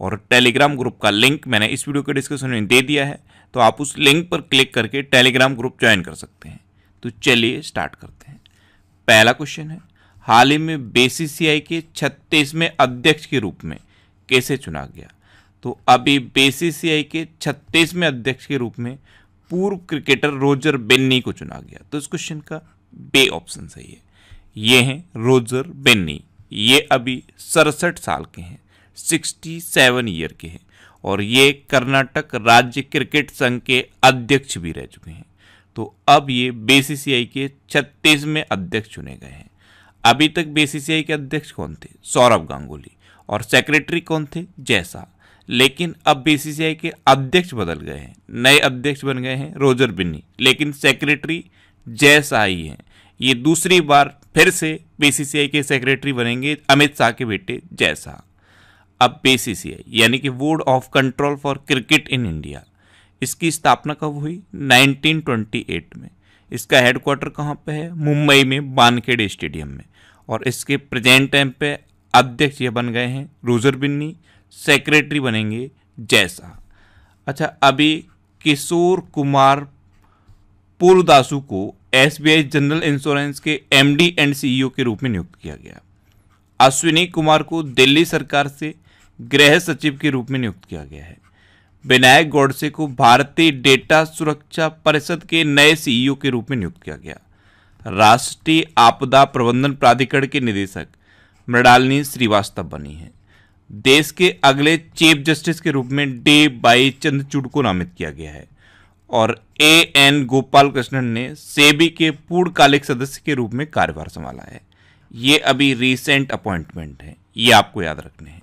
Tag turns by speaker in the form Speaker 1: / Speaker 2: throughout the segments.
Speaker 1: और Telegram group का link मैंने इस वीडियो के डिस्क्रिप्शन में दे दिया है तो आप उस लिंक पर क्लिक करके टेलीग्राम ग्रुप ज्वाइन कर सकते हैं तो चलिए स्टार्ट करते हैं पहला क्वेश्चन है हाल ही में बेसीसीआई के छत्तीसवें अध्यक्ष के रूप में कैसे चुना गया तो अभी बेसीसीआई के छत्तीसवें अध्यक्ष के रूप में पूर्व क्रिकेटर रोजर बेन्नी को चुना गया तो इस क्वेश्चन का बे ऑप्शन सही है ये हैं रोजर बेन्नी ये अभी सड़सठ साल के हैं 67 ईयर के हैं और ये कर्नाटक राज्य क्रिकेट संघ के अध्यक्ष भी रह चुके हैं तो अब ये बीसीसीआई के छत्तीसवें अध्यक्ष चुने गए हैं अभी तक बीसीसीआई के अध्यक्ष कौन थे सौरभ गांगुली और सेक्रेटरी कौन थे जैसा लेकिन अब बीसीसीआई के अध्यक्ष बदल गए हैं नए अध्यक्ष बन गए हैं रोजर बिन्नी लेकिन सेक्रेटरी जैसा ही हैं ये दूसरी बार फिर से बीसीसीआई के सेक्रेटरी बनेंगे अमित शाह के बेटे जैसा अब बीसीसीआई यानी कि Board of Control for Cricket in India इसकी स्थापना कब हुई 1928 में इसका हेडक्वार्टर कहाँ पे है मुंबई में बानखेड़े स्टेडियम में और इसके प्रेजेंट टाइम पे अध्यक्ष ये बन गए हैं रोजर बिन्नी सेक्रेटरी बनेंगे जैसा अच्छा अभी किशोर कुमार पूर्वदासु को एस जनरल इंश्योरेंस के एमडी एंड सीईओ के रूप में नियुक्त किया गया अश्विनी कुमार को दिल्ली सरकार से गृह सचिव के रूप में नियुक्त किया गया है विनायक गौडसे को भारतीय डेटा सुरक्षा परिषद के नए सीईओ के रूप में नियुक्त किया गया राष्ट्रीय आपदा प्रबंधन प्राधिकरण के निदेशक मृणालिनी श्रीवास्तव बनी है देश के अगले चीफ जस्टिस के रूप में डे बाई चंद्रचूड को नामित किया गया है और ए एन गोपाल कृष्णन ने सेबी के पूर्णकालिक सदस्य के रूप में कार्यभार संभाला है ये अभी रिसेंट अपॉइंटमेंट है ये आपको याद रखने हैं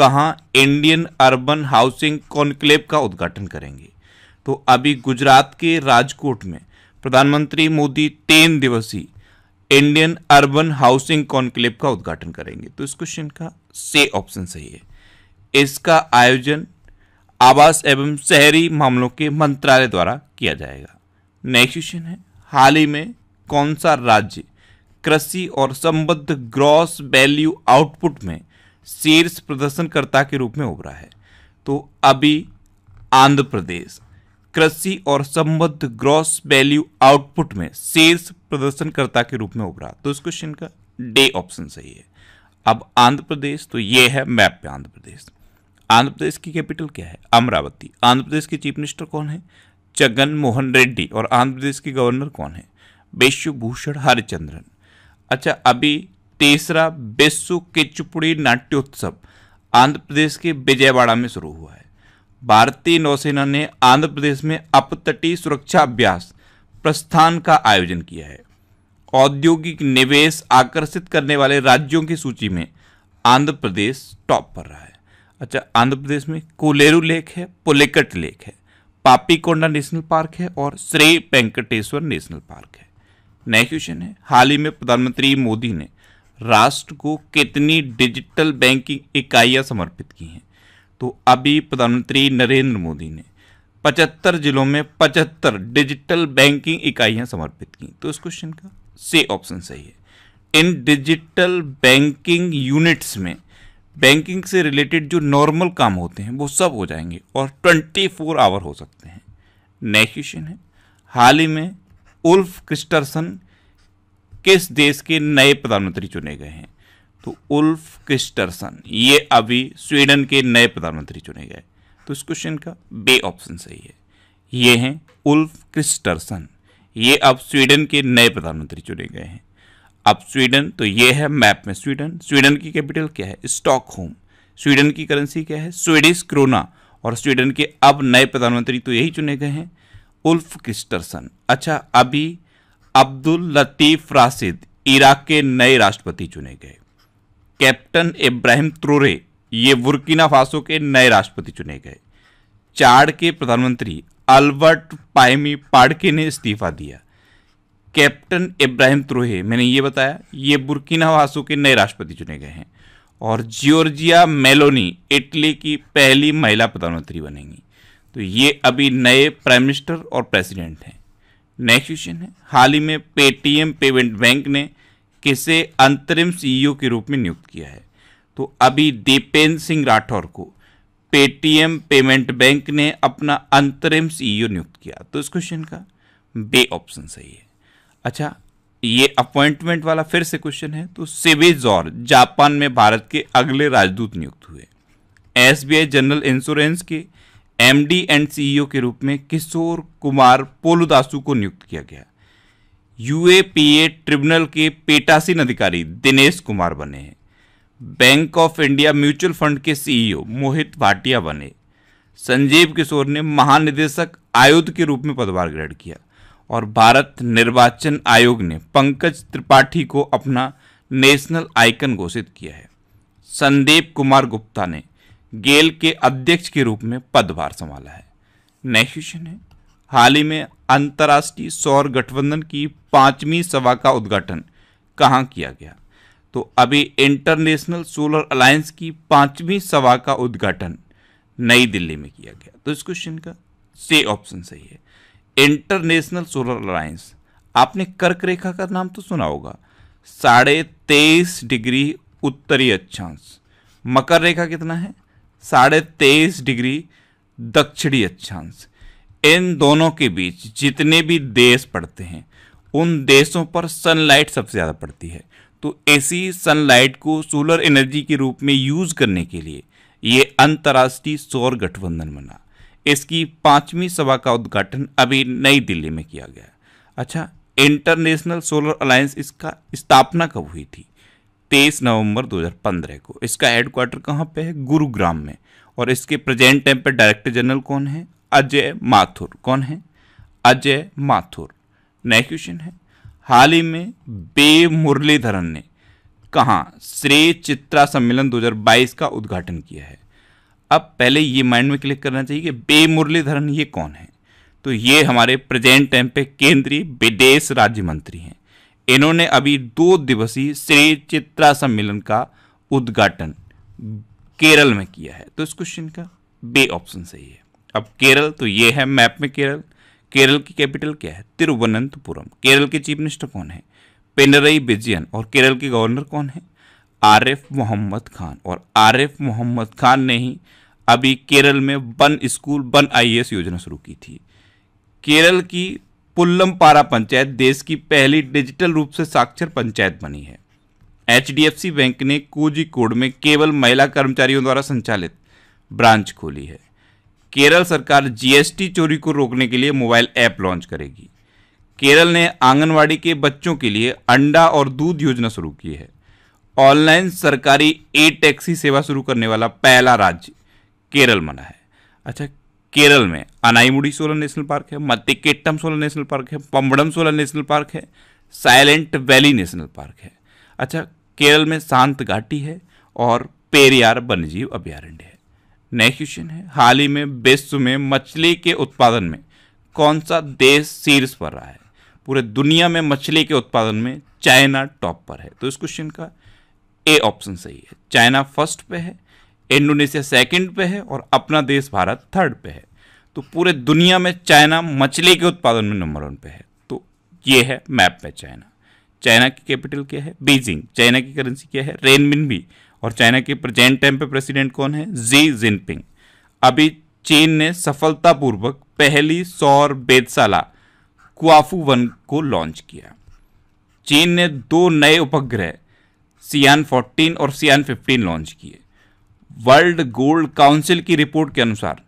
Speaker 1: कहाँ इंडियन अर्बन हाउसिंग कॉन्क्लेव का उद्घाटन करेंगे तो अभी गुजरात के राजकोट में प्रधानमंत्री मोदी तीन दिवसीय इंडियन अर्बन हाउसिंग कॉन्क्लेव का उद्घाटन करेंगे तो इस क्वेश्चन का से ऑप्शन सही है इसका आयोजन आवास एवं शहरी मामलों के मंत्रालय द्वारा किया जाएगा नेक्स्ट क्वेश्चन है हाल ही में कौन सा राज्य कृषि और संबद्ध ग्रॉस वैल्यू आउटपुट में शीर्ष प्रदर्शनकर्ता के रूप में उभरा है तो अभी आंध्र प्रदेश कृषि और संबद्ध ग्रॉस वैल्यू आउटपुट में शीर्ष प्रदर्शनकर्ता के रूप में उभरा तो इस क्वेश्चन का डे ऑप्शन सही है अब आंध्र प्रदेश तो ये है मैप पे आंध्र प्रदेश आंध्र प्रदेश की कैपिटल क्या है अमरावती आंध्र प्रदेश के चीफ मिनिस्टर कौन है जगन मोहन रेड्डी और आंध्र प्रदेश के गवर्नर कौन है विश्वभूषण हरिचंद्रन अच्छा अभी तीसरा विश्व किचपुड़ी नाट्योत्सव आंध्र प्रदेश के विजयवाड़ा में शुरू हुआ है भारतीय नौसेना ने आंध्र प्रदेश में अपतटीय सुरक्षा अभ्यास प्रस्थान का आयोजन किया है औद्योगिक निवेश आकर्षित करने वाले राज्यों की सूची में आंध्र प्रदेश टॉप पर रहा है अच्छा आंध्र प्रदेश में कोलेरू लेक है पुलेकट लेक है पापीकोंडा नेशनल पार्क है और श्री वेंकटेश्वर नेशनल पार्क है नया क्वेश्चन है हाल ही में प्रधानमंत्री मोदी ने राष्ट्र को कितनी डिजिटल बैंकिंग इकाइयाँ समर्पित की हैं तो अभी प्रधानमंत्री नरेंद्र मोदी ने पचहत्तर जिलों में पचहत्तर डिजिटल बैंकिंग इकाइयाँ समर्पित की तो इस क्वेश्चन का से ऑप्शन सही है इन डिजिटल बैंकिंग यूनिट्स में बैंकिंग से रिलेटेड जो नॉर्मल काम होते हैं वो सब हो जाएंगे और ट्वेंटी फोर आवर हो सकते हैं नेक्स्ट क्वेश्चन है हाल ही में उल्फ क्रिस्टरसन किस देश के नए प्रधानमंत्री चुने गए हैं तो उल्फ क्रिस्टरसन ये अभी स्वीडन के नए प्रधानमंत्री चुने गए तो इस क्वेश्चन का बे ऑप्शन सही है ये हैं उल्फ क्रिस्टरसन ये अब स्वीडन के नए प्रधानमंत्री चुने गए हैं अब स्वीडन तो ये है मैप में स्वीडन स्वीडन की कैपिटल क्या है स्टॉकहोम स्वीडन की करेंसी क्या है स्वीडिश क्रोना और स्वीडन के अब नए प्रधानमंत्री तो यही चुने गए हैं उल्फ क्रिस्टरसन अच्छा अभी अब्दुल लतीफ राशिद इराक के नए राष्ट्रपति चुने गए कैप्टन इब्राहिम त्रोरे ये बुर्किना फासो के नए राष्ट्रपति चुने गए चाड के प्रधानमंत्री अल्बर्ट पाइमी पाडके ने इस्तीफा दिया कैप्टन इब्राहिम त्रोहे मैंने ये बताया ये बुर्किना फासो के नए राष्ट्रपति चुने गए हैं और जियोर्जिया मेलोनी इटली की पहली महिला प्रधानमंत्री बनेंगी तो ये अभी नए प्राइम मिनिस्टर और प्रेसिडेंट हैं नेक्स्ट क्वेश्चन है हाल ही में पेटीएम पेमेंट बैंक ने किसे अंतरिम सीईओ e के रूप में नियुक्त किया है तो अभी दीपेंद्र सिंह राठौर को पेटीएम पेमेंट बैंक ने अपना अंतरिम सीईओ e नियुक्त किया तो इस क्वेश्चन का बे ऑप्शन सही है अच्छा ये अपॉइंटमेंट वाला फिर से क्वेश्चन है तो सिवे जॉर जापान में भारत के अगले राजदूत नियुक्त हुए एसबीआई जनरल इंश्योरेंस के एमडी एंड सीईओ के रूप में किशोर कुमार पोलुदासु को नियुक्त किया गया यूएपीए ट्रिब्यूनल के पेटासीन अधिकारी दिनेश कुमार बने हैं bank of India mutual fund के सीईओ e मोहित भाटिया बने संजीव किशोर ने महानिदेशक आयुध के रूप में पदभार ग्रहण किया और भारत निर्वाचन आयोग ने पंकज त्रिपाठी को अपना नेशनल आइकन घोषित किया है संदीप कुमार गुप्ता ने गेल के अध्यक्ष के रूप में पदभार संभाला है नेक्स्ट क्वेश्चन है हाल ही में अंतर्राष्ट्रीय सौर गठबंधन की पांचवी सभा का उद्घाटन कहाँ किया गया तो अभी इंटरनेशनल सोलर अलायंस की पांचवी सभा का उद्घाटन नई दिल्ली में किया गया तो इस क्वेश्चन का से ऑप्शन सही है इंटरनेशनल सोलर अलायंस आपने कर्क रेखा का नाम तो सुना होगा साढ़े तेईस डिग्री उत्तरी अक्षांश मकर रेखा कितना है साढ़े तेईस डिग्री दक्षिणी अक्षांश इन दोनों के बीच जितने भी देश पड़ते हैं उन देशों पर सनलाइट सबसे ज़्यादा पड़ती है तो ऐसी सनलाइट को सोलर एनर्जी के रूप में यूज़ करने के लिए ये अंतर्राष्ट्रीय सौर गठबंधन बना इसकी पाँचवीं सभा का उद्घाटन अभी नई दिल्ली में किया गया अच्छा इंटरनेशनल सोलर अलायंस इसका स्थापना कब हुई थी तेईस नवंबर 2015 को इसका हेडक्वार्टर कहाँ पे है गुरुग्राम में और इसके प्रेजेंट टाइम पे डायरेक्टर जनरल कौन है अजय माथुर कौन है अजय माथुर नया क्वेश्चन है हाल ही में बे मुरलीधरन ने कहाँ श्रेय चित्रा सम्मेलन 2022 का उद्घाटन किया है अब पहले ये माइंड में क्लिक करना चाहिए कि बे मुरलीधरन ये कौन है तो ये हमारे प्रेजेंट टाइम पे केंद्रीय विदेश राज्य मंत्री हैं इन्होंने अभी दो दिवसीय श्री चित्रा सम्मेलन का उद्घाटन केरल में किया है तो इस क्वेश्चन का बे ऑप्शन सही है अब केरल तो ये है मैप में केरल केरल की कैपिटल क्या है तिरुवनंतपुरम केरल के चीफ मिनिस्टर कौन है पेनरई विजयन और केरल के गवर्नर कौन है आर एफ मोहम्मद खान और आर एफ मोहम्मद खान ने ही अभी केरल में वन स्कूल वन आई योजना शुरू की थी केरल की पारा पंचायत देश की पहली डिजिटल रूप से साक्षर पंचायत बनी है एच बैंक ने कोजी कोड में केवल महिला कर्मचारियों द्वारा संचालित ब्रांच खोली है केरल सरकार जीएसटी चोरी को रोकने के लिए मोबाइल ऐप लॉन्च करेगी केरल ने आंगनवाड़ी के बच्चों के लिए अंडा और दूध योजना शुरू की है ऑनलाइन सरकारी ए टैक्सी सेवा शुरू करने वाला पहला राज्य केरल मना है अच्छा केरल में अनाईमुडी सोलर नेशनल पार्क है मत्तिकेट्टम सोलर नेशनल पार्क है पम्बडम सोलर नेशनल पार्क है साइलेंट वैली नेशनल पार्क है अच्छा केरल में शांत घाटी है और पेरियार वन्यजीव अभ्यारण्य है नेक्स्ट क्वेश्चन है हाल ही में विश्व में मछली के उत्पादन में कौन सा देश शीर्ष पर रहा है पूरे दुनिया में मछली के उत्पादन में चाइना टॉप पर है तो इस क्वेश्चन का ए ऑप्शन सही है चाइना फर्स्ट पे है इंडोनेशिया सेकंड पे है और अपना देश भारत थर्ड पे है तो पूरे दुनिया में चाइना मछली के उत्पादन में नंबर वन पे है तो ये है मैप में चाइना चाइना की कैपिटल क्या है बीजिंग चाइना की करेंसी क्या है रेनमिन भी और चाइना के प्रेजेंट टाइम पे प्रेसिडेंट कौन है जी जिनपिंग अभी चीन ने सफलतापूर्वक पहली सौर वेदशाला क्वाफू वन को लॉन्च किया चीन ने दो नए उपग्रह सियान 14 और सियान 15 लॉन्च किए वर्ल्ड गोल्ड काउंसिल की रिपोर्ट के अनुसार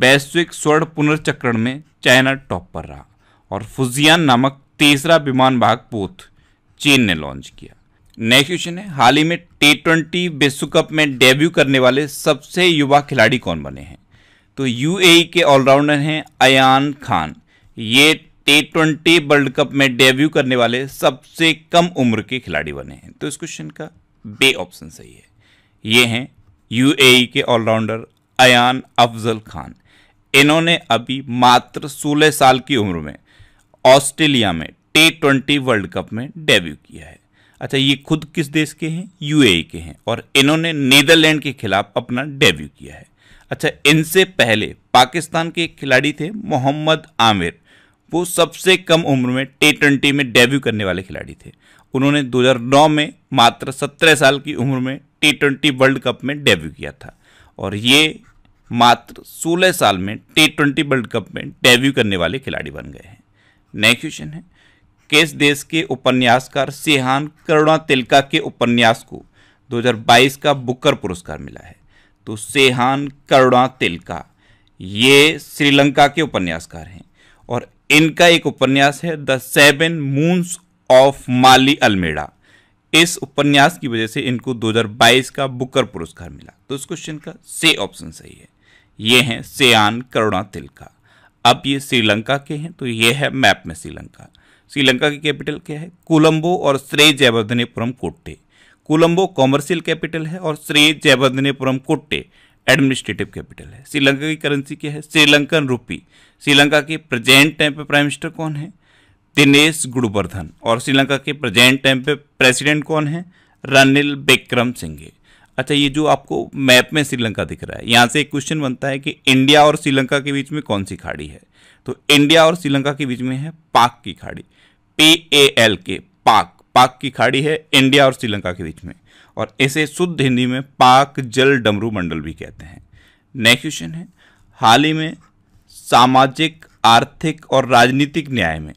Speaker 1: वैश्विक स्वर्ण पुनर्चक्रण में चाइना टॉप पर रहा और फुजियान नामक तीसरा विमान भाग पोत चीन ने लॉन्च किया नेक्स्ट क्वेश्चन है हाल ही में टी ट्वेंटी विश्व कप में डेब्यू करने वाले सबसे युवा खिलाड़ी कौन बने हैं तो यूएई e के ऑलराउंडर हैं अयान खान ये टी ट्वेंटी वर्ल्ड कप में डेब्यू करने वाले सबसे कम उम्र के खिलाड़ी बने हैं तो इस क्वेश्चन का बे ऑप्शन सही है ये हैं यूएई के ऑलराउंडर अयान अफजल खान इन्होंने अभी मात्र 16 साल की उम्र में ऑस्ट्रेलिया में टी ट्वेंटी वर्ल्ड कप में डेब्यू किया है अच्छा ये खुद किस देश के हैं यूएई के हैं और इन्होंने नीदरलैंड के खिलाफ अपना डेब्यू किया है अच्छा इनसे पहले पाकिस्तान के खिलाड़ी थे मोहम्मद आमिर वो सबसे कम उम्र में टी ट्वेंटी में डेब्यू करने वाले खिलाड़ी थे उन्होंने 2009 में मात्र 17 साल की उम्र में टी ट्वेंटी वर्ल्ड कप में डेब्यू किया था और ये मात्र 16 साल में टी ट्वेंटी वर्ल्ड कप में डेब्यू करने वाले खिलाड़ी बन गए हैं नेक्स्ट क्वेश्चन है किस देश के उपन्यासकार सिहान करुणा तिलका के उपन्यास को 2022 का बुकर पुरस्कार मिला है तो सेहान करुणा तिलका ये श्रीलंका के उपन्यासकार हैं और इनका एक उपन्यास है the seven moons of Maali Almeida इस उपन्यास की वजह से इनको 2022 का बुकर पुरस्कार मिला तो इस क्वेश्चन का से ऑप्शन सही है ये है सेआन करुणा तिलका अब ये श्रीलंका के हैं तो ये है मैप में श्रीलंका श्रीलंका की कैपिटल क्या है कोलंबो और श्रेय जयवर्धनेपुरम कोट्टे कोलंबो कॉमर्शियल कैपिटल है और श्रेय जयवर्धनेपुरम कोट्टे एडमिनिस्ट्रेटिव कैपिटल है श्रीलंका की करेंसी क्या है श्रीलंकन रूपी श्रीलंका के प्रेजेंट टाइम पे प्राइम मिनिस्टर कौन है दिनेश गुरुवर्धन और श्रीलंका के प्रेजेंट टाइम पे प्रेसिडेंट कौन है रनिल विक्रम सिंघे अच्छा ये जो आपको मैप में श्रीलंका दिख रहा है यहाँ से एक क्वेश्चन बनता है कि इंडिया और श्रीलंका के बीच में कौन सी खाड़ी है तो इंडिया और श्रीलंका के बीच में है पाक की खाड़ी पी ए एल के पाक पाक की खाड़ी है इंडिया और श्रीलंका के बीच में और इसे शुद्ध हिंदी में पाक जल डमरू मंडल भी कहते हैं नेक्स्ट क्वेश्चन है हाल ही में सामाजिक आर्थिक और राजनीतिक न्याय में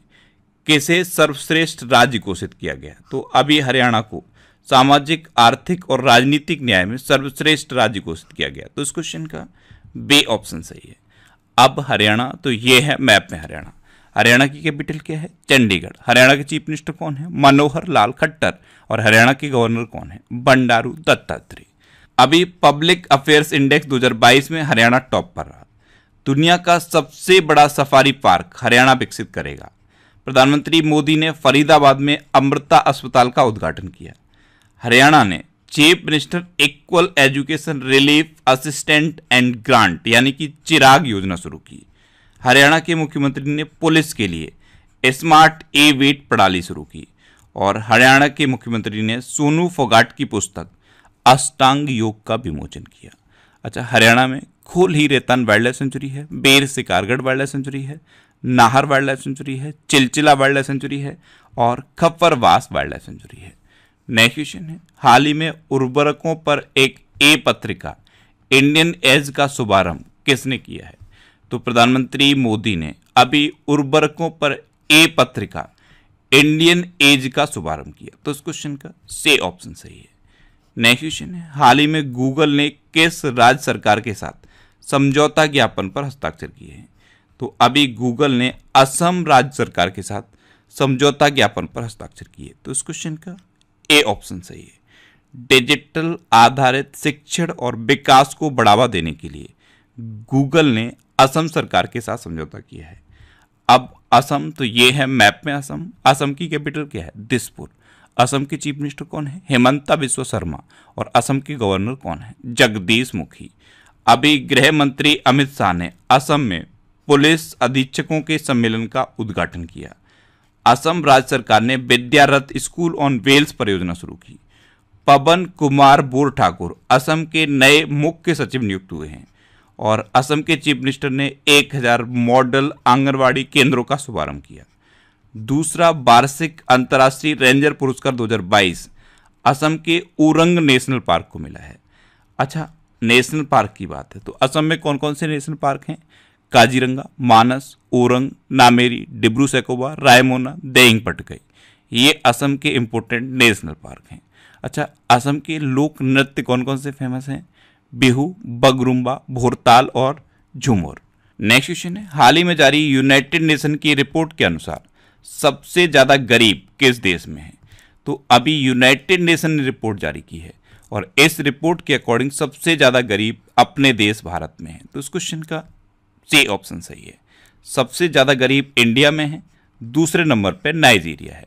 Speaker 1: के से सर्वश्रेष्ठ राज्य घोषित किया गया तो अभी हरियाणा को सामाजिक आर्थिक और राजनीतिक न्याय में सर्वश्रेष्ठ राज्य घोषित किया गया तो इस क्वेश्चन का बे ऑप्शन सही है अब हरियाणा तो ये है मैप में हरियाणा हरियाणा की कैपिटल क्या है चंडीगढ़ हरियाणा के चीफ मिनिस्टर कौन है मनोहर लाल खट्टर और हरियाणा के गवर्नर कौन है बंडारू दत्तात्रेय अभी पब्लिक अफेयर्स इंडेक्स 2022 में हरियाणा टॉप पर रहा दुनिया का सबसे बड़ा सफारी पार्क हरियाणा विकसित करेगा प्रधानमंत्री मोदी ने फरीदाबाद में अमृता अस्पताल का उद्घाटन किया हरियाणा ने chief minister equal education relief assistant and grant यानी कि चिराग योजना शुरू की हरियाणा के मुख्यमंत्री ने पुलिस के लिए स्मार्ट ए वेट प्रणाली शुरू की और हरियाणा के मुख्यमंत्री ने सोनू फोगाट की पुस्तक अष्टांग योग का विमोचन किया अच्छा हरियाणा में Khol Hi Raitan wild life sanctuary है बेर से कारगढ़ वाइल्ड लाइफ सेंचुरी है नाहर वाइल्ड लाइफ सेंचुरी है चिलचिला वाइल्ड लाइफ सेंचुरी है और खप्परवास वाइल्ड लाइफ सेंचुरी है नेक्स्ट क्वेश्चन है हाल ही में उर्वरकों पर एक ए पत्रिका इंडियन एज का शुभारंभ किसने किया है तो प्रधानमंत्री मोदी ने अभी उर्वरकों पर ए पत्रिका इंडियन एज का शुभारंभ किया तो इस क्वेश्चन का से ऑप्शन सही है नेक्स्ट क्वेश्चन है हाल ही में गूगल ने किस राज्य सरकार के साथ समझौता ज्ञापन पर हस्ताक्षर किए हैं तो अभी गूगल ने असम राज्य सरकार के साथ समझौता ज्ञापन पर हस्ताक्षर किए तो इस क्वेश्चन का ए ऑप्शन सही है डिजिटल आधारित शिक्षण और विकास को बढ़ावा देने के लिए गूगल ने असम सरकार के साथ समझौता किया है अब असम तो ये है मैप में असम असम की कैपिटल क्या है दिसपुर असम के चीफ मिनिस्टर कौन है हेमंता विश्व शर्मा और असम के गवर्नर कौन है जगदीश मुखी अभी गृह मंत्री अमित शाह ने असम में पुलिस अधीक्षकों के सम्मेलन का उद्घाटन किया असम राज्य सरकार ने विद्यारत स्कूल ऑन वेल्स परियोजना शुरू की पवन कुमार बोर ठाकुर असम के नए मुख्य सचिव नियुक्त हुए हैं और असम के चीफ मिनिस्टर ने 1000 मॉडल आंगनवाड़ी केंद्रों का शुभारंभ किया दूसरा वार्षिक अंतर्राष्ट्रीय रेंजर पुरस्कार 2022 असम के उरंग नेशनल पार्क को मिला है अच्छा नेशनल पार्क की बात है तो असम में कौन कौन से नेशनल पार्क हैं काजीरंगा मानस ओरंग नामेरी डिब्रू सैकोबा रायमोना देंग पटकई ये असम के इम्पोर्टेंट नेशनल पार्क हैं अच्छा असम के लोक नृत्य कौन कौन से फेमस हैं बिहू बगरुम्बा भोरताल और झूमर नेक्स्ट क्वेश्चन है हाल ही में जारी यूनाइटेड नेशन की रिपोर्ट के अनुसार सबसे ज़्यादा गरीब किस देश में है तो अभी यूनाइटेड नेशन ने रिपोर्ट जारी की है और इस रिपोर्ट के अकॉर्डिंग सबसे ज़्यादा गरीब अपने देश भारत में है तो इस क्वेश्चन का ये ऑप्शन सही है सबसे ज़्यादा गरीब इंडिया में है दूसरे नंबर पर नाइजीरिया है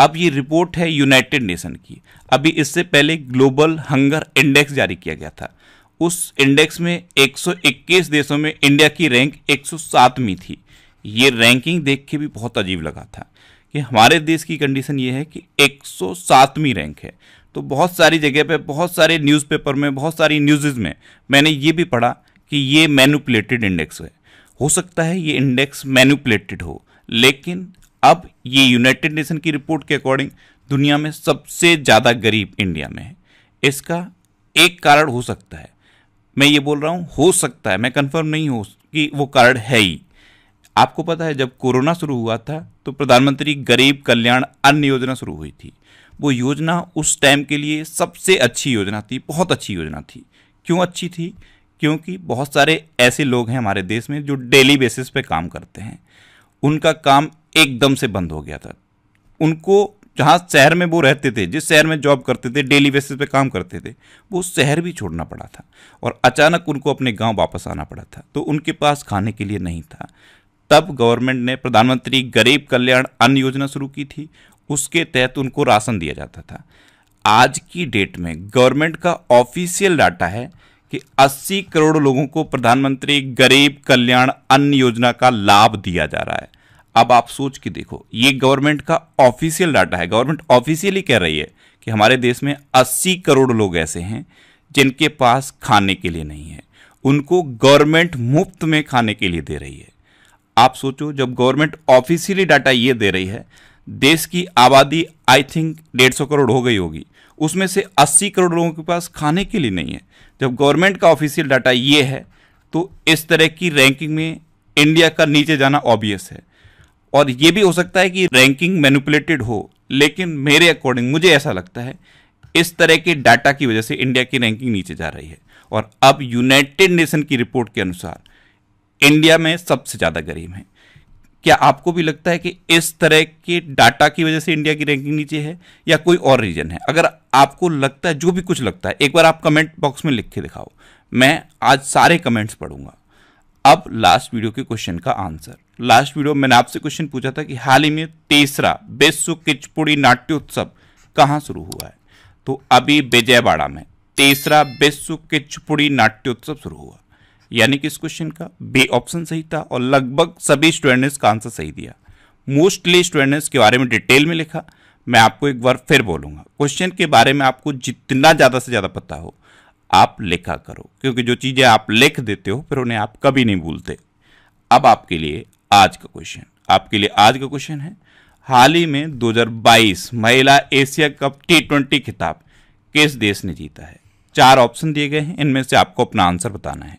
Speaker 1: अब ये रिपोर्ट है यूनाइटेड नेशन की अभी इससे पहले ग्लोबल हंगर इंडेक्स जारी किया गया था उस इंडेक्स में 121 देशों में इंडिया की रैंक 107वीं थी ये रैंकिंग देख के भी बहुत अजीब लगा था कि हमारे देश की कंडीशन ये है कि 107वीं रैंक है तो बहुत सारी जगह पे बहुत सारे न्यूज़पेपर में बहुत सारी न्यूज़ में मैंने ये भी पढ़ा कि ये मैनुपलेटेड इंडेक्स है हो सकता है ये इंडेक्स मैनुपलेटेड हो लेकिन अब ये यूनाइटेड नेशन की रिपोर्ट के अकॉर्डिंग दुनिया में सबसे ज़्यादा गरीब इंडिया में है इसका एक कारण हो सकता है मैं ये बोल रहा हूँ हो सकता है मैं कंफर्म नहीं हो कि वो कारण है ही आपको पता है जब कोरोना शुरू हुआ था तो प्रधानमंत्री गरीब कल्याण अन्न योजना शुरू हुई थी वो योजना उस टाइम के लिए सबसे अच्छी योजना थी बहुत अच्छी योजना थी क्यों अच्छी थी क्योंकि बहुत सारे ऐसे लोग हैं हमारे देश में जो डेली बेसिस पे काम करते हैं उनका काम एकदम से बंद हो गया था उनको जहाँ शहर में वो रहते थे जिस शहर में जॉब करते थे डेली बेसिस पे काम करते थे वो शहर भी छोड़ना पड़ा था और अचानक उनको अपने गांव वापस आना पड़ा था तो उनके पास खाने के लिए नहीं था तब गवर्नमेंट ने प्रधानमंत्री गरीब कल्याण अन्न योजना शुरू की थी उसके तहत उनको राशन दिया जाता था आज की डेट में गवर्नमेंट का ऑफिशियल डाटा है कि 80 करोड़ लोगों को प्रधानमंत्री गरीब कल्याण अन्न योजना का लाभ दिया जा रहा है अब आप सोच के देखो ये गवर्नमेंट का ऑफिशियल डाटा है गवर्नमेंट ऑफिशियली कह रही है कि हमारे देश में 80 करोड़ लोग ऐसे हैं जिनके पास खाने के लिए नहीं है उनको गवर्नमेंट मुफ्त में खाने के लिए दे रही है आप सोचो जब गवर्नमेंट ऑफिशियली डाटा ये दे रही है देश की आबादी आई थिंक डेढ़ सौ करोड़ हो गई होगी उसमें से अस्सी करोड़ लोगों के पास खाने के लिए नहीं है जब गवर्नमेंट का ऑफिशियल डाटा ये है तो इस तरह की रैंकिंग में इंडिया का नीचे जाना ऑब्वियस है और ये भी हो सकता है कि रैंकिंग मैनुपुलेटेड हो लेकिन मेरे अकॉर्डिंग मुझे ऐसा लगता है इस तरह के डाटा की वजह से इंडिया की रैंकिंग नीचे जा रही है और अब यूनाइटेड नेशन की रिपोर्ट के अनुसार इंडिया में सबसे ज़्यादा गरीब हैं क्या आपको भी लगता है कि इस तरह के डाटा की वजह से इंडिया की रैंकिंग नीचे है या कोई और रीजन है अगर आपको लगता है जो भी कुछ लगता है एक बार आप कमेंट बॉक्स में लिख के दिखाओ मैं आज सारे कमेंट्स पढ़ूंगा अब लास्ट वीडियो के क्वेश्चन का आंसर लास्ट वीडियो मैंने आपसे क्वेश्चन पूछा था कि हाल ही में तीसरा विश्व किचपुड़ी नाट्योत्सव कहाँ शुरू हुआ है तो अभी विजयवाड़ा में तीसरा विश्व किचपुड़ी नाट्योत्सव शुरू हुआ यानी कि इस क्वेश्चन का बी ऑप्शन सही था और लगभग सभी स्टूडेंट ने इसका आंसर सही दिया मोस्टली स्टूडेंट ने इसके बारे में डिटेल में लिखा मैं आपको एक बार फिर बोलूंगा क्वेश्चन के बारे में आपको जितना ज़्यादा से ज़्यादा पता हो आप लिखा करो क्योंकि जो चीज़ें आप लिख देते हो फिर उन्हें आप कभी नहीं भूलते अब आपके लिए आज का क्वेश्चन आपके लिए आज का क्वेश्चन है हाल ही में 2022 महिला एशिया कप टी ट्वेंटी खिताब किस देश ने जीता है चार ऑप्शन दिए गए हैं इनमें से आपको अपना आंसर बताना है